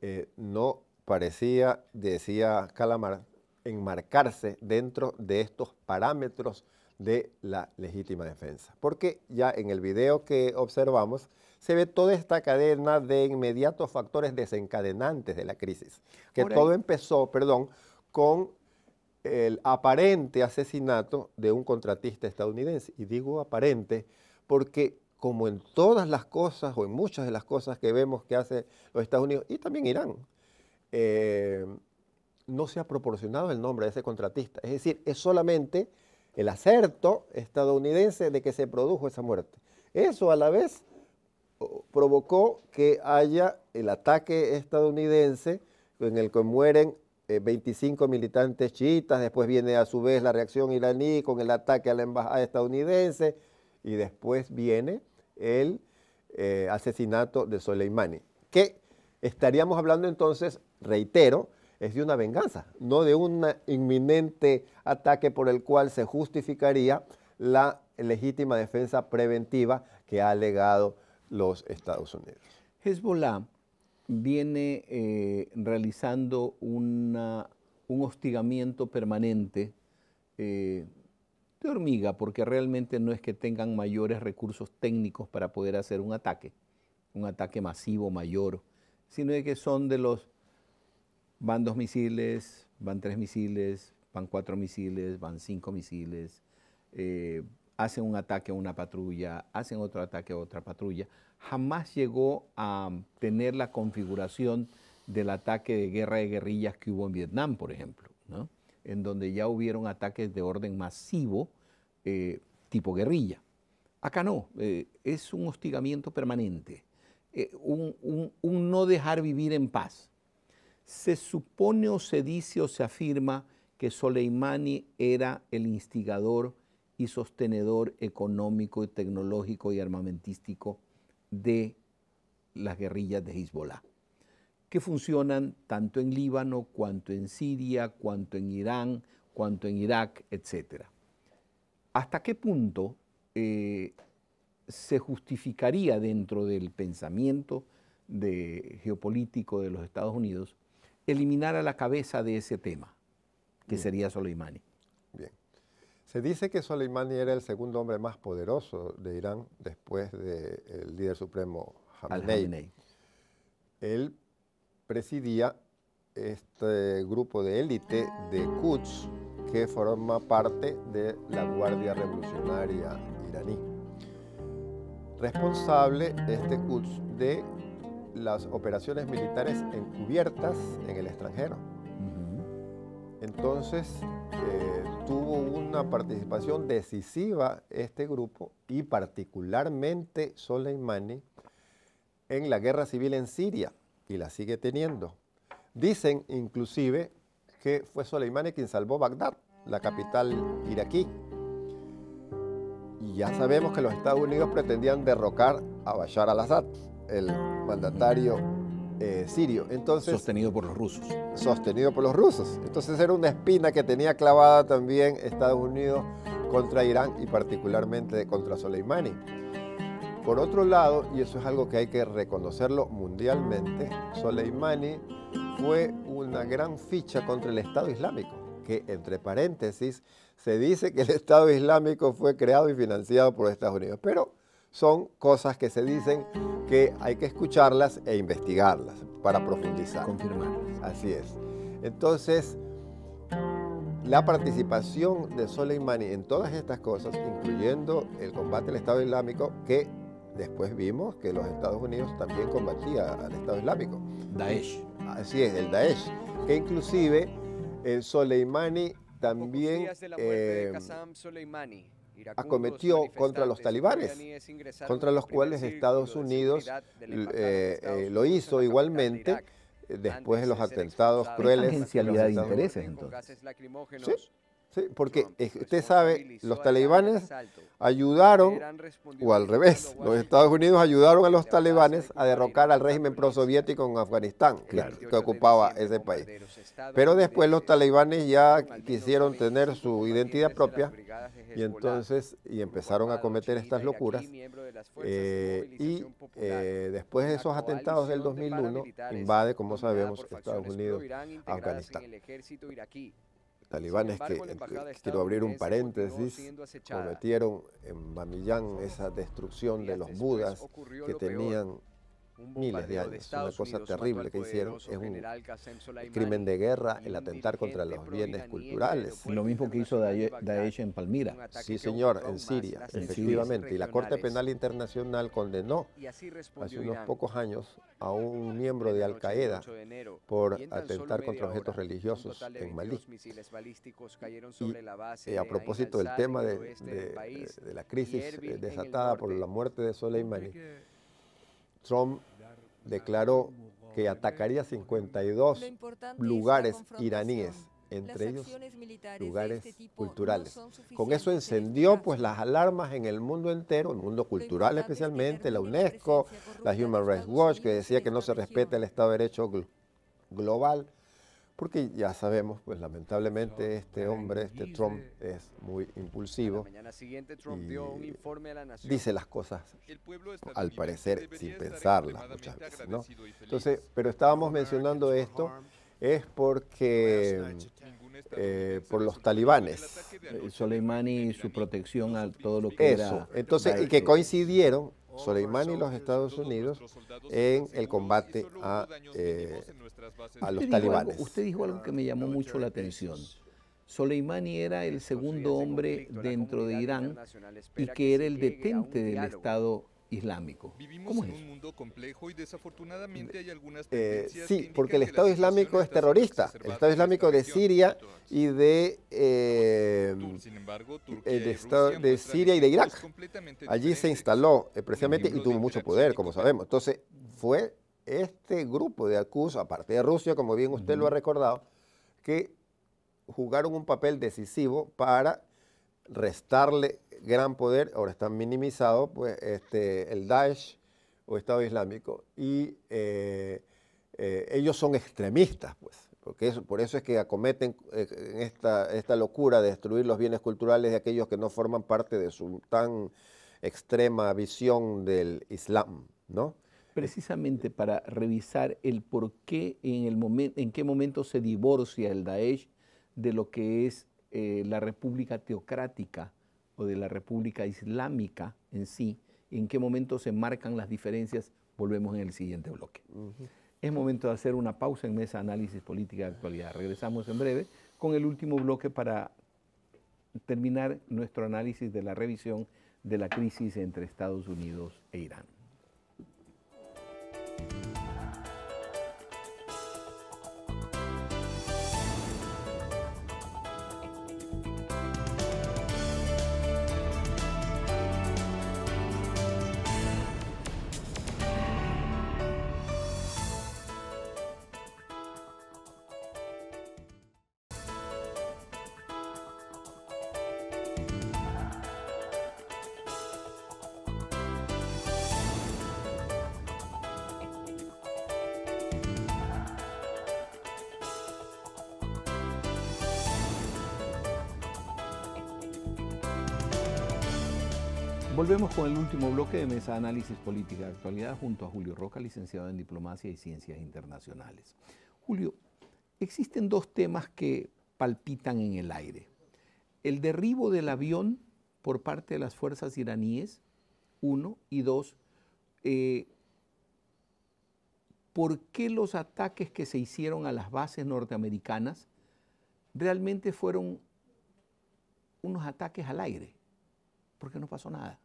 eh, no parecía, decía Calamar, enmarcarse dentro de estos parámetros de la legítima defensa. Porque ya en el video que observamos se ve toda esta cadena de inmediatos factores desencadenantes de la crisis, que todo empezó, perdón, con el aparente asesinato de un contratista estadounidense. Y digo aparente porque como en todas las cosas o en muchas de las cosas que vemos que hace los Estados Unidos y también Irán, eh, no se ha proporcionado el nombre de ese contratista. Es decir, es solamente el acerto estadounidense de que se produjo esa muerte. Eso a la vez provocó que haya el ataque estadounidense en el que mueren 25 eh, militantes chiitas, después viene a su vez la reacción iraní con el ataque a la embajada estadounidense y después viene el eh, asesinato de Soleimani, que estaríamos hablando entonces, reitero, es de una venganza, no de un inminente ataque por el cual se justificaría la legítima defensa preventiva que ha alegado los Estados Unidos. Hezbollah viene eh, realizando un hostigamiento permanente eh, de hormiga, porque realmente no es que tengan mayores recursos técnicos para poder hacer un ataque, un ataque masivo mayor, sino que son de los van dos misiles, van tres misiles, van cuatro misiles, van cinco misiles, eh, hacen un ataque a una patrulla, hacen otro ataque a otra patrulla. Jamás llegó a tener la configuración del ataque de guerra de guerrillas que hubo en Vietnam, por ejemplo, en donde ya hubieron ataques de orden masivo eh, tipo guerrilla. Acá no, eh, es un hostigamiento permanente, un no dejar vivir en paz se supone o se dice o se afirma que Soleimani era el instigador y sostenedor económico y tecnológico y armamentístico de las guerrillas de Hezbollah, que funcionan tanto en Líbano, cuanto en Siria, cuanto en Irán, cuanto en Irak, etc. ¿Hasta qué punto eh, se justificaría dentro del pensamiento geopolítico de los Estados Unidos eliminara la cabeza de ese tema, que sería Soleimani. Bien. Se dice que Soleimani era el segundo hombre más poderoso de Irán después del líder supremo al Él presidía este grupo de élite de Quds que forma parte de la Guardia Revolucionaria iraní. Responsable este Quds de las operaciones militares encubiertas en el extranjero. Entonces eh, tuvo una participación decisiva este grupo y particularmente Soleimani en la guerra civil en Siria y la sigue teniendo. Dicen inclusive que fue Soleimani quien salvó Bagdad, la capital iraquí. Y ya sabemos que los Estados Unidos pretendían derrocar a Bashar al-Assad, el mandatario eh, sirio. Entonces, sostenido por los rusos. Sostenido por los rusos. Entonces era una espina que tenía clavada también Estados Unidos contra Irán y particularmente contra Soleimani. Por otro lado, y eso es algo que hay que reconocerlo mundialmente, Soleimani fue una gran ficha contra el Estado Islámico, que entre paréntesis se dice que el Estado Islámico fue creado y financiado por Estados Unidos, pero son cosas que se dicen que hay que escucharlas e investigarlas para profundizar. Confirmarlas. Así es. Entonces, la participación de Soleimani en todas estas cosas, incluyendo el combate al Estado Islámico, que después vimos que los Estados Unidos también combatía al Estado Islámico. Daesh. Así es, el Daesh, que inclusive el eh, Soleimani también... Días de la muerte de eh, Soleimani acometió contra los talibanes, contra los cuales eh, eh, Estados Unidos lo hizo igualmente eh, después de los atentados crueles. Agencialidad de intereses, sí porque pues, usted sabe, los talibanes ayudaron, o al revés, los Estados Unidos ayudaron a los talibanes a derrocar al régimen prosoviético en Afganistán, que, ocupaba ese país. Pero después los talibanes ya quisieron tener su identidad propia y entonces y empezaron a cometer estas locuras. Eh, y eh, después de esos atentados del 2001, invade, como sabemos, Estados Unidos Afganistán talibanes que, quiero abrir un paréntesis, cometieron en Bamillán esa destrucción de los budas que tenían miles de años. Una cosa terrible que hicieron es un crimen de guerra, el atentar contra los bienes culturales. Lo mismo que hizo Daesh en Palmira. Sí, señor, en Siria, efectivamente. Y la Corte Penal Internacional condenó hace unos pocos años a un miembro de Al Qaeda por atentar contra objetos religiosos en Malí. Y, eh, a propósito del tema de, de la crisis eh, desatada por la muerte de Soleimani, Trump declaró que atacaría 52 lugares iraníes, entre ellos lugares este culturales. Con eso encendió pues las alarmas en el mundo entero, el mundo cultural especialmente, la UNESCO, la Human Rights Watch, que decía que no se respeta el Estado de Derecho global porque ya sabemos, pues lamentablemente este hombre, este Trump, es muy impulsivo. Dice las cosas, al parecer, sin pensarlas muchas veces, Entonces, pero estábamos mencionando esto, es porque eh, eh, por los talibanes. Eh, Soleimani y su protección a todo lo que Era Entonces, y que coincidieron oh, Soleimani y los Estados Unidos en el combate a a los talibanes. usted dijo algo que me llamó mucho la atención. Soleimani era el segundo hombre dentro de Irán y que era el detente del Estado Islámico. ¿Cómo es? en eh, eh, Sí, porque el Estado Islámico es terrorista. El Estado Islámico de Siria y de el Estado de Siria y de Irak. Allí se instaló eh, precisamente y tuvo mucho poder, como sabemos. Entonces fue este grupo de a aparte de Rusia, como bien usted lo ha recordado, que jugaron un papel decisivo para restarle gran poder, ahora están minimizados, pues, este, el Daesh o Estado Islámico, y eh, eh, ellos son extremistas, pues, porque por eso es que acometen eh, esta, esta locura de destruir los bienes culturales de aquellos que no forman parte de su tan extrema visión del Islam, ¿no? precisamente para revisar el por qué en, el en qué momento se divorcia el Daesh de lo que es eh, la República Teocrática o de la República Islámica en sí, en qué momento se marcan las diferencias, volvemos en el siguiente bloque. Es momento de hacer una pausa en Mesa Análisis Política de Actualidad. Regresamos en breve con el último bloque para terminar nuestro análisis de la revisión de la crisis entre Estados Unidos e Irán. Volvemos con el último bloque de Mesa Análisis Política de Actualidad junto a Julio Roca, licenciado en Diplomacia y Ciencias Internacionales. Julio, existen dos temas que palpitan en el aire. El derribo del avión por parte de las fuerzas iraníes, uno, y dos, eh, ¿por qué los ataques que se hicieron a las bases norteamericanas realmente fueron unos ataques al aire? Porque no pasó nada.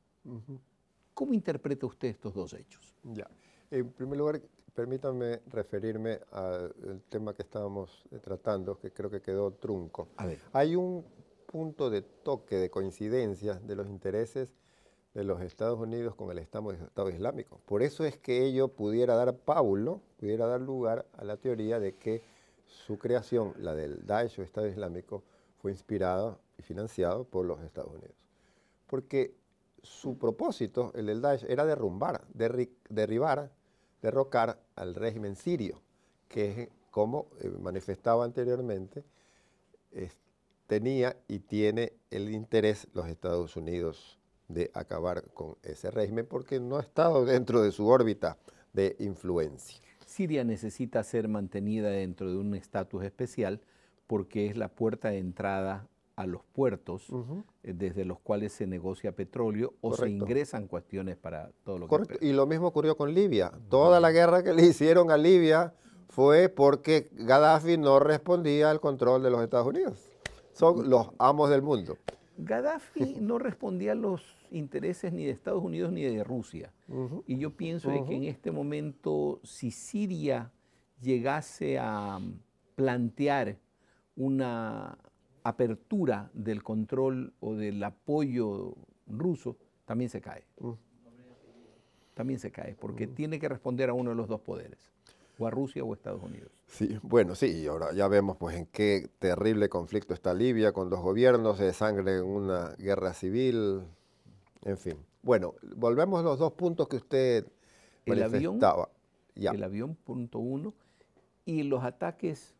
¿Cómo interpreta usted estos dos hechos? Ya. En primer lugar, permítanme referirme al tema que estábamos eh, tratando, que creo que quedó trunco. Hay un punto de toque, de coincidencia de los intereses de los Estados Unidos con el Estado, Estado Islámico. Por eso es que ello pudiera dar pábulo, pudiera dar lugar a la teoría de que su creación, la del Daesh o Estado Islámico, fue inspirada y financiada por los Estados Unidos. Porque su propósito, el del Daesh, era derrumbar, derribar, derrocar al régimen sirio, que como eh, manifestaba anteriormente, tenía y tiene el interés los Estados Unidos de acabar con ese régimen porque no ha estado dentro de su órbita de influencia. Siria necesita ser mantenida dentro de un estatus especial porque es la puerta de entrada a los puertos eh, desde los cuales se negocia petróleo o se ingresan cuestiones para todo lo Correcto. que... y lo mismo ocurrió con Libia. Toda la guerra que le hicieron a Libia fue porque Gaddafi no respondía al control de los Estados Unidos. Son mm. los amos del mundo. Gaddafi no respondía a los intereses ni de Estados Unidos ni de Rusia. Y yo pienso que en este momento, si Siria llegase a mm, plantear una apertura del control o del apoyo ruso, también se cae. Mm. También se cae, porque mm. tiene que responder a uno de los dos poderes, o a Rusia o a Estados Unidos. Sí, bueno, sí, y ahora ya vemos pues en qué terrible conflicto está Libia con dos gobiernos, de sangre en una guerra civil, en fin. Bueno, volvemos a los dos puntos que usted el El avión, punto uno, y los ataques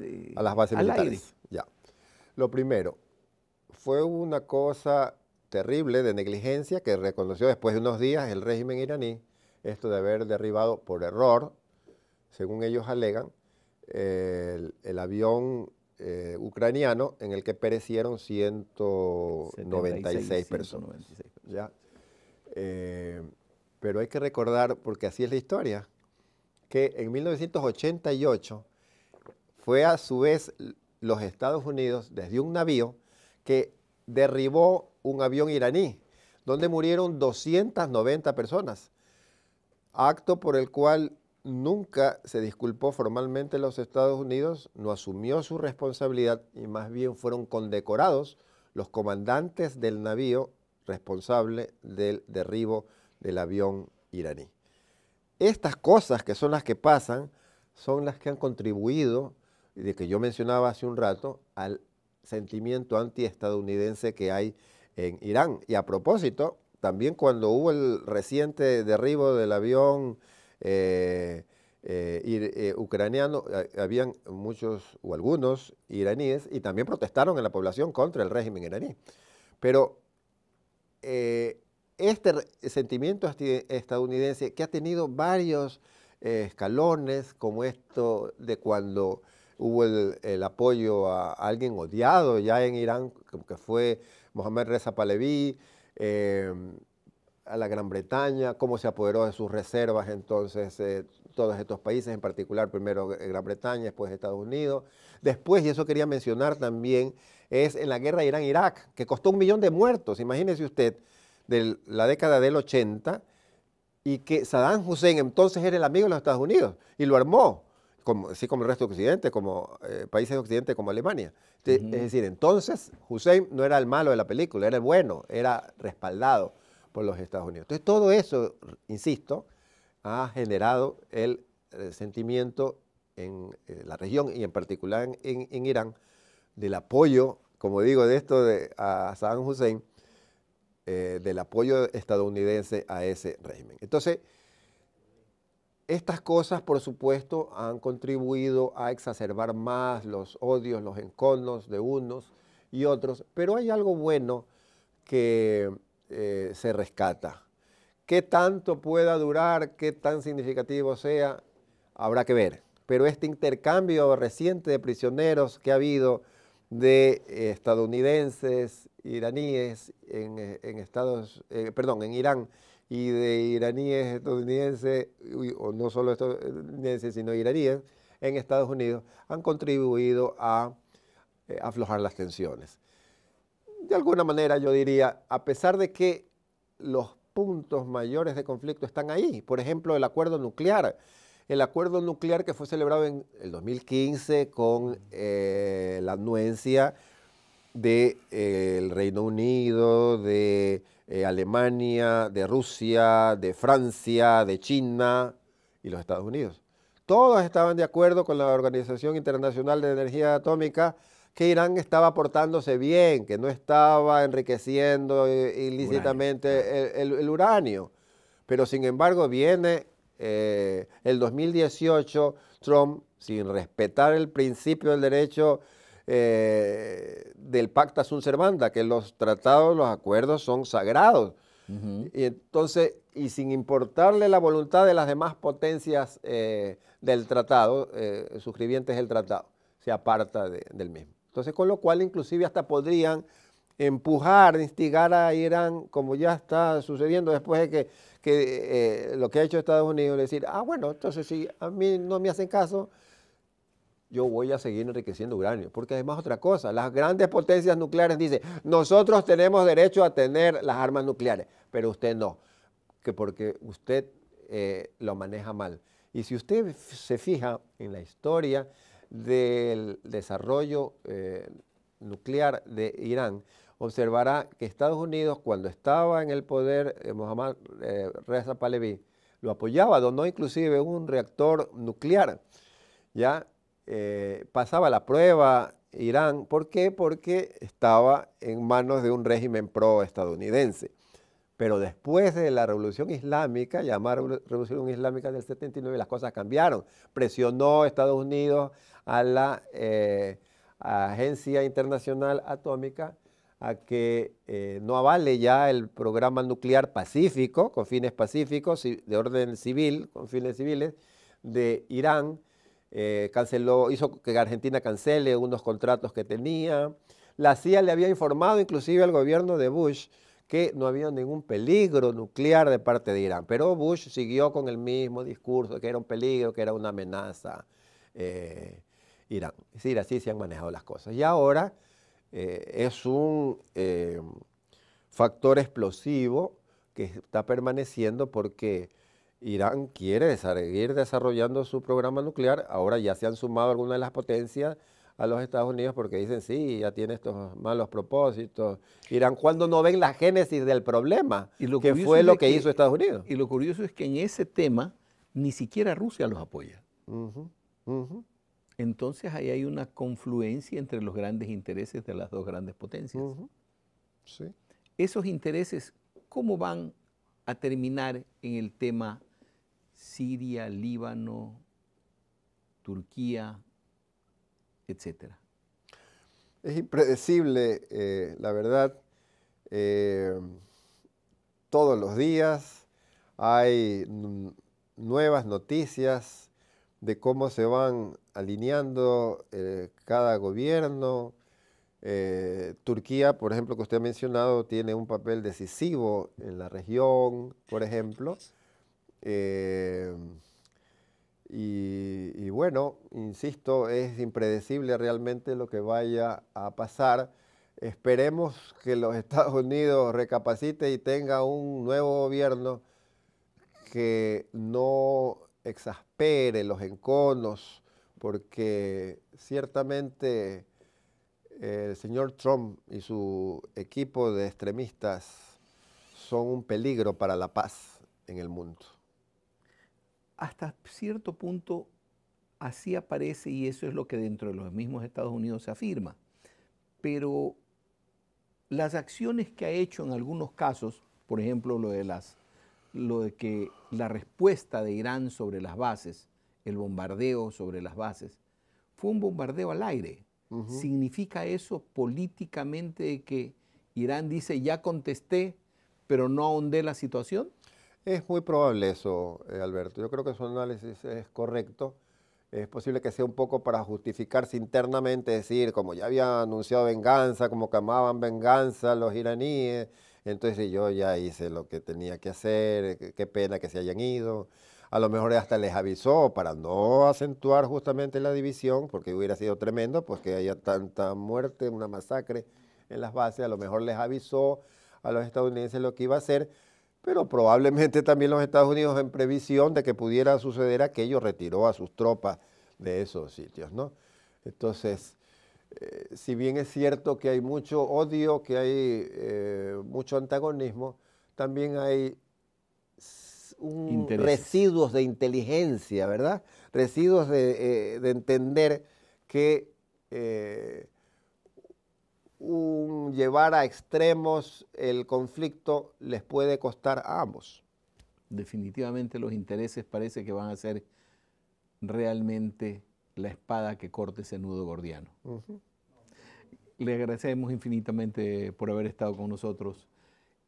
este, a las bases militares. Ya. Lo primero, fue una cosa terrible de negligencia que reconoció después de unos días el régimen iraní, esto de haber derribado por error, según ellos alegan, el, avión eh, ucraniano en el que perecieron 196 personas. Eh, pero hay que recordar, porque así es la historia, que en 1988 fue a su vez los Estados Unidos desde un navío que derribó un avión iraní, donde murieron 290 personas, acto por el cual nunca se disculpó formalmente los Estados Unidos, no asumió su responsabilidad y más bien fueron condecorados los comandantes del navío responsable del derribo del avión iraní. Estas cosas que son las que pasan son las que han contribuido de que yo mencionaba hace un rato al sentimiento antiestadounidense que hay en Irán. Y a propósito, también cuando hubo el reciente derribo del avión eh, eh, eh, ucraniano, habían muchos o algunos iraníes y también protestaron en la población contra el régimen iraní. Pero este sentimiento estadounidense que ha tenido varios escalones, como esto de cuando hubo el, apoyo a alguien odiado ya en Irán, que fue Mohamed Reza Pahlavi, em, a la Gran Bretaña, cómo se apoderó de sus reservas entonces eh, todos estos países, en particular primero eh, Gran Bretaña, después Estados Unidos. Después, y eso quería mencionar también, es en la guerra Irán-Irak, que costó un millón de muertos, imagínese usted, de la década del 80, y que Saddam Hussein entonces era el amigo de los Estados Unidos y lo armó como, así como el resto de Occidente, como eh, países de Occidente como Alemania. Es decir, entonces Hussein no era el malo de la película, era el bueno, era respaldado por los Estados Unidos. Entonces todo eso, insisto, ha generado el, eh, sentimiento en, eh, la región y en particular en, Irán del apoyo, como digo, de esto de, a Saddam Hussein, del apoyo estadounidense a ese régimen. Entonces, estas cosas, por supuesto, han contribuido a exacerbar más los odios, los enconos de unos y otros, pero hay algo bueno que eh, se rescata. ¿Qué tanto pueda durar, qué tan significativo sea, habrá que ver. Pero este intercambio reciente de prisioneros que ha habido de estadounidenses, iraníes en, eh, Estados, eh, perdón, en Irán, y de iraníes, estadounidenses, o no solo estadounidenses, sino iraníes, en Estados Unidos, han contribuido a eh, aflojar las tensiones. De alguna manera yo diría, a pesar de que los puntos mayores de conflicto están ahí, por ejemplo, el acuerdo nuclear, el acuerdo nuclear que fue celebrado en el 2015 con eh, la anuencia del de, eh, Reino Unido, de Alemania, de Rusia, de Francia, de China y los Estados Unidos. Todos estaban de acuerdo con la Organización Internacional de Energía Atómica que Irán estaba portándose bien, que no estaba enriqueciendo eh, ilícitamente el, uranio. Pero sin embargo viene eh, el 2018 Trump, sin respetar el principio del derecho eh, del pacto sunt que los tratados, los acuerdos son sagrados. Y entonces, y sin importarle la voluntad de las demás potencias eh, del tratado, eh, suscribientes del tratado, se aparta del mismo. Entonces, con lo cual inclusive hasta podrían empujar, instigar a Irán, como ya está sucediendo después de que, eh, lo que ha hecho Estados Unidos, decir, ah, bueno, entonces si a mí no me hacen caso, yo voy a seguir enriqueciendo uranio. Porque además otra cosa, las grandes potencias nucleares dicen, nosotros tenemos derecho a tener las armas nucleares, pero usted no, que porque usted eh, lo maneja mal. Y si usted se fija en la historia del desarrollo eh, nuclear de Irán, observará que Estados Unidos, cuando estaba en el poder, eh, Mohammad Reza Pahlavi, lo apoyaba, donó inclusive un reactor nuclear, ¿ya? Eh, pasaba la prueba Irán. ¿Por qué? Porque estaba en manos de un régimen pro-estadounidense. Pero después de la Revolución Islámica, llamada Revolución Islámica del 79, las cosas cambiaron. Presionó Estados Unidos a la eh, Agencia Internacional Atómica a que eh, no avale ya el programa nuclear pacífico, con fines pacíficos, de orden civil, con fines civiles, de Irán eh, canceló, hizo que Argentina cancele unos contratos que tenía. La CIA le había informado inclusive al gobierno de Bush que no había ningún peligro nuclear de parte de Irán, pero Bush siguió con el mismo discurso, que era un peligro, que era una amenaza eh, Irán. Es decir, así se han manejado las cosas. Y ahora eh, es un factor explosivo que está permaneciendo porque Irán quiere seguir desarrollando su programa nuclear. Ahora ya se han sumado algunas de las potencias a los Estados Unidos porque dicen, sí, ya tiene estos malos propósitos. Irán, ¿cuándo no ven la génesis del problema, ¿Qué fue lo que, hizo Estados Unidos. Y lo curioso es que en ese tema ni siquiera Rusia los apoya. Entonces ahí hay una confluencia entre los grandes intereses de las dos grandes potencias. Esos intereses, ¿cómo van a terminar en el tema Siria, Líbano, Turquía, etcétera. Es impredecible, eh, la verdad. Eh, todos los días hay nuevas noticias de cómo se van alineando eh, cada gobierno. Turquía, por ejemplo, que usted ha mencionado, tiene un papel decisivo en la región, por ejemplo. Em, y, y, bueno, insisto, es impredecible realmente lo que vaya a pasar. Esperemos que los Estados Unidos recapacite y tenga un nuevo gobierno que no exaspere los enconos, porque ciertamente eh, el señor Trump y su equipo de extremistas son un peligro para la paz en el mundo hasta cierto punto así aparece y eso es lo que dentro de los mismos Estados Unidos se afirma. Pero las acciones que ha hecho en algunos casos, por ejemplo, lo de, las, lo de que la respuesta de Irán sobre las bases, el bombardeo sobre las bases, fue un bombardeo al aire. ¿Significa eso políticamente que Irán dice ya contesté, pero no ahondé la situación? Es muy probable eso, eh, Alberto. Yo creo que su análisis es correcto. Es posible que sea un poco para justificarse internamente, decir, como ya había anunciado venganza, como que venganza los iraníes, entonces yo ya hice lo que tenía que hacer, eh, qué pena que se hayan ido. A lo mejor hasta les avisó para no acentuar justamente la división, porque hubiera sido tremendo, pues que haya tanta muerte, una masacre en las bases, a lo mejor les avisó a los estadounidenses lo que iba a hacer pero probablemente también los Estados Unidos en previsión de que pudiera suceder aquello retiró a sus tropas de esos sitios, ¿no? Entonces, eh, si bien es cierto que hay mucho odio, que hay eh, mucho antagonismo, también hay residuos de inteligencia, ¿verdad? Residuos de eh, entender que un llevar a extremos el conflicto les puede costar a ambos. Definitivamente los intereses parece que van a ser realmente la espada que corte ese nudo gordiano. Le agradecemos infinitamente por haber estado con nosotros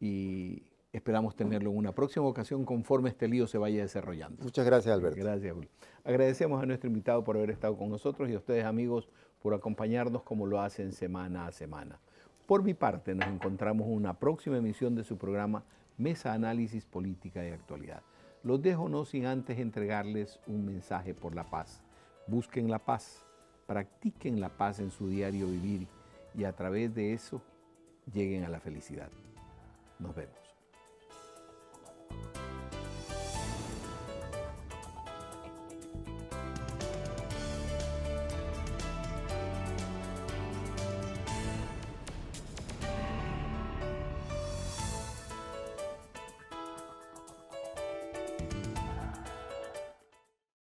y esperamos tenerlo en una próxima ocasión conforme este lío se vaya desarrollando. Muchas gracias, Alberto. Gracias, Julio. Agradecemos a nuestro invitado por haber estado con nosotros y a ustedes, amigos por acompañarnos como lo hacen semana a semana. Por mi parte, nos encontramos en una próxima emisión de su programa Mesa Análisis Política de Actualidad. Los dejo no sin antes entregarles un mensaje por la paz. Busquen la paz, practiquen la paz en su diario vivir y a través de eso lleguen a la felicidad. Nos vemos.